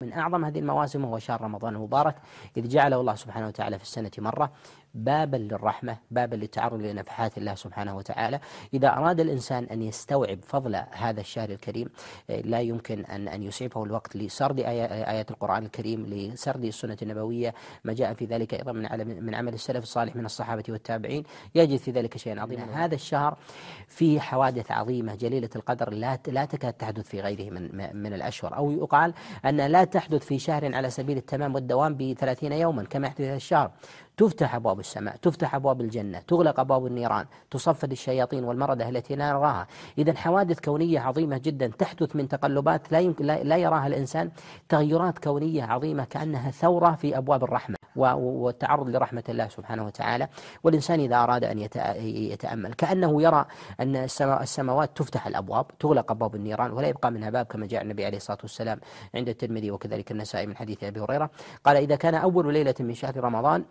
من أعظم هذه المواسم هو شهر رمضان المبارك إذ جعله الله سبحانه وتعالى في السنة مرة بابا للرحمة بابا للتعرض لنفحات الله سبحانه وتعالى إذا أراد الإنسان أن يستوعب فضل هذا الشهر الكريم آه، لا يمكن أن أن يسعفه الوقت لسرد آية، آيات القرآن الكريم لسرد السنة النبوية ما جاء في ذلك أيضا من من عمل السلف الصالح من الصحابة والتابعين يجد في ذلك شيئا عظيما نعم. هذا الشهر فيه حوادث عظيمة جليلة القدر لا لا تكاد تحدث في غيره من من الأشهر أو يقال أن لا تحدث في شهر على سبيل التمام والدوام بثلاثين يوما كما يحدث الشهر تفتح أبواب السماء تفتح أبواب الجنة تغلق أبواب النيران تصفد الشياطين والمردة التي لا نراها إذا حوادث كونية عظيمة جدا تحدث من تقلبات لا, يمكن لا يراها الإنسان تغيرات كونية عظيمة كأنها ثورة في أبواب الرحمة والتعرض لرحمة الله سبحانه وتعالى والإنسان إذا أراد أن يتأمل كأنه يرى أن السماوات تفتح الأبواب تغلق أبواب النيران ولا يبقى منها باب كما جاء النبي عليه الصلاة والسلام عند الترمذي وكذلك النسائي من حديث أبي هريرة قال إذا كان أول ليلة من شهر رمضان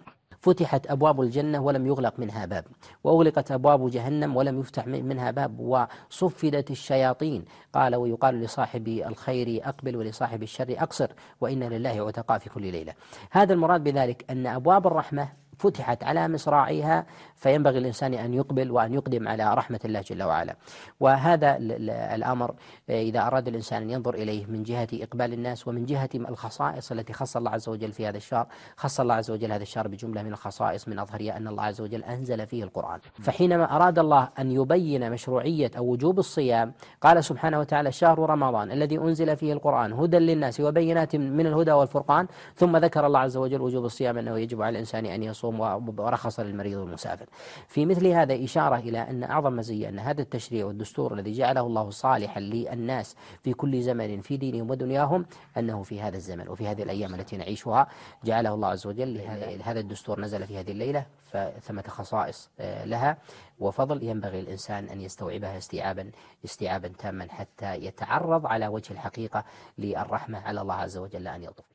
فتحت أبواب الجنة ولم يغلق منها باب وأغلقت أبواب جهنم ولم يفتح منها باب وصفدت الشياطين قال ويقال لصاحب الخير أقبل ولصاحب الشر أقصر وإن لله عتقاء في كل ليلة هذا المراد بذلك أن أبواب الرحمة فتحت على مصراعيها فينبغي الإنسان أن يقبل وأن يقدم على رحمة الله جل وعلا وهذا الأمر آه، إذا أراد الإنسان أن ينظر إليه من جهة إقبال الناس ومن جهة الخصائص التي خص الله عز وجل في هذا الشهر خص الله عز وجل هذا الشهر بجملة من الخصائص من أظهرها أن الله عز وجل أنزل فيه القرآن فحينما أراد الله أن يبين مشروعية أو وجوب الصيام قال سبحانه وتعالى شهر رمضان الذي أنزل فيه القرآن هدى للناس وبينات من الهدى والفرقان ثم ذكر الله عز وجل وجوب الصيام أنه يجب على الإنسان أن يصوم يخصم ورخص للمريض والمسافر في مثل هذا إشارة إلى أن أعظم مزية أن هذا التشريع والدستور الذي جعله الله صالحا للناس في كل زمن في دينهم ودنياهم أنه في هذا الزمن وفي هذه الأيام التي نعيشها جعله الله عز وجل هذا الدستور نزل في هذه الليلة فثمة خصائص آه، لها وفضل ينبغي الإنسان أن يستوعبها استيعابا استيعابا تاما حتى يتعرض على وجه الحقيقة للرحمة على الله عز وجل أن يلطف